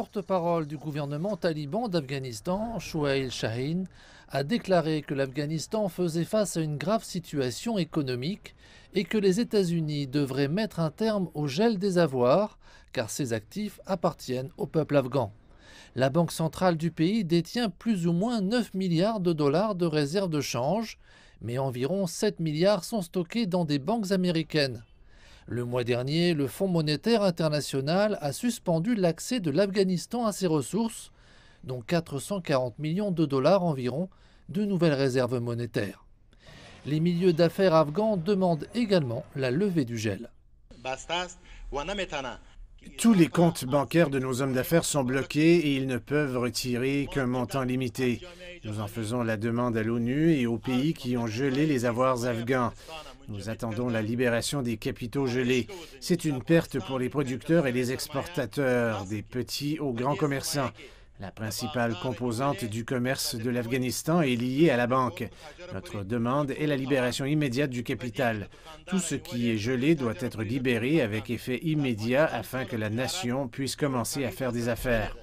porte-parole du gouvernement taliban d'Afghanistan, Shuail Shahin, a déclaré que l'Afghanistan faisait face à une grave situation économique et que les États-Unis devraient mettre un terme au gel des avoirs, car ces actifs appartiennent au peuple afghan. La Banque centrale du pays détient plus ou moins 9 milliards de dollars de réserves de change, mais environ 7 milliards sont stockés dans des banques américaines. Le mois dernier, le Fonds monétaire international a suspendu l'accès de l'Afghanistan à ses ressources, dont 440 millions de dollars environ de nouvelles réserves monétaires. Les milieux d'affaires afghans demandent également la levée du gel. Tous les comptes bancaires de nos hommes d'affaires sont bloqués et ils ne peuvent retirer qu'un montant limité. Nous en faisons la demande à l'ONU et aux pays qui ont gelé les avoirs afghans. Nous attendons la libération des capitaux gelés. C'est une perte pour les producteurs et les exportateurs, des petits aux grands commerçants. La principale composante du commerce de l'Afghanistan est liée à la banque. Notre demande est la libération immédiate du capital. Tout ce qui est gelé doit être libéré avec effet immédiat afin que la nation puisse commencer à faire des affaires.